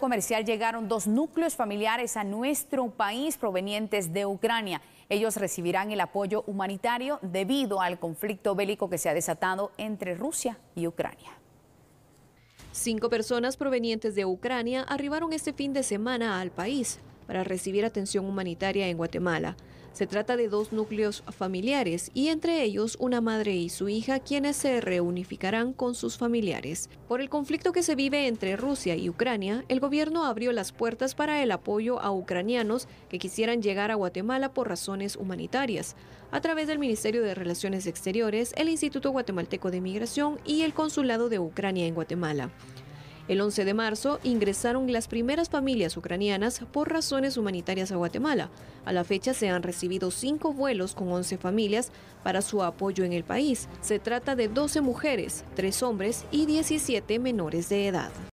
comercial llegaron dos núcleos familiares a nuestro país provenientes de Ucrania. Ellos recibirán el apoyo humanitario debido al conflicto bélico que se ha desatado entre Rusia y Ucrania. Cinco personas provenientes de Ucrania arribaron este fin de semana al país para recibir atención humanitaria en Guatemala. Se trata de dos núcleos familiares y entre ellos una madre y su hija quienes se reunificarán con sus familiares. Por el conflicto que se vive entre Rusia y Ucrania, el gobierno abrió las puertas para el apoyo a ucranianos que quisieran llegar a Guatemala por razones humanitarias. A través del Ministerio de Relaciones Exteriores, el Instituto Guatemalteco de Migración y el Consulado de Ucrania en Guatemala. El 11 de marzo ingresaron las primeras familias ucranianas por razones humanitarias a Guatemala. A la fecha se han recibido cinco vuelos con 11 familias para su apoyo en el país. Se trata de 12 mujeres, 3 hombres y 17 menores de edad.